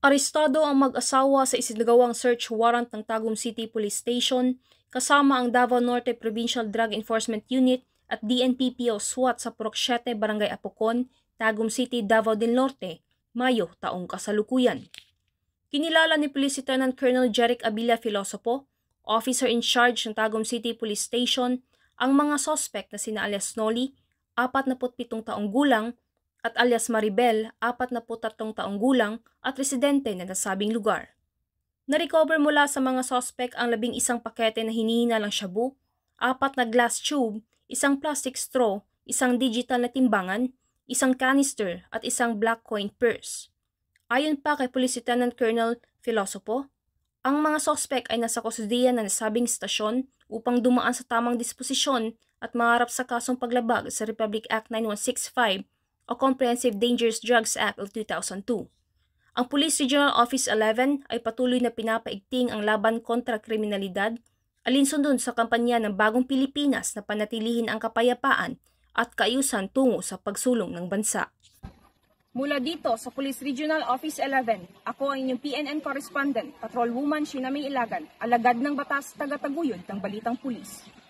Arestado ang mag-asawa sa isinagawang search warrant ng Tagum City Police Station kasama ang Davao Norte Provincial Drug Enforcement Unit at DNPPO SWAT sa Purok 7, Barangay Apocon, Tagum City, Davao del Norte, Mayo taong kasalukuyan. Kinilala ni Police Lieutenant Colonel Jeric Abila Filosofo, officer in charge ng Tagum City Police Station, ang mga sospek na sina Alias Noli, 47 taong gulang at alias Maribel, na 43 taong gulang at residente na nasabing lugar. Narecover mula sa mga sospek ang labing isang pakete na ng shabu, apat na glass tube, isang plastic straw, isang digital na timbangan, isang canister at isang black coin purse. Ayon pa kay Police Lieutenant Colonel Filosopo, ang mga sospek ay nasa kusudiyan na nasabing stasyon upang dumaan sa tamang disposisyon at maharap sa kasong paglabag sa Republic Act 9165 o Comprehensive Dangerous Drugs Act of 2002. Ang Police Regional Office 11 ay patuloy na pinapaigting ang laban kontra kriminalidad alinsundon sa kampanya ng Bagong Pilipinas na panatilihin ang kapayapaan at kaayusan tungo sa pagsulong ng bansa. Mula dito sa Police Regional Office 11, ako ay inyong PNN correspondent, Patrol Woman Shinami Ilagan, alagad ng batas taga-taguyod ng Balitang Pulis.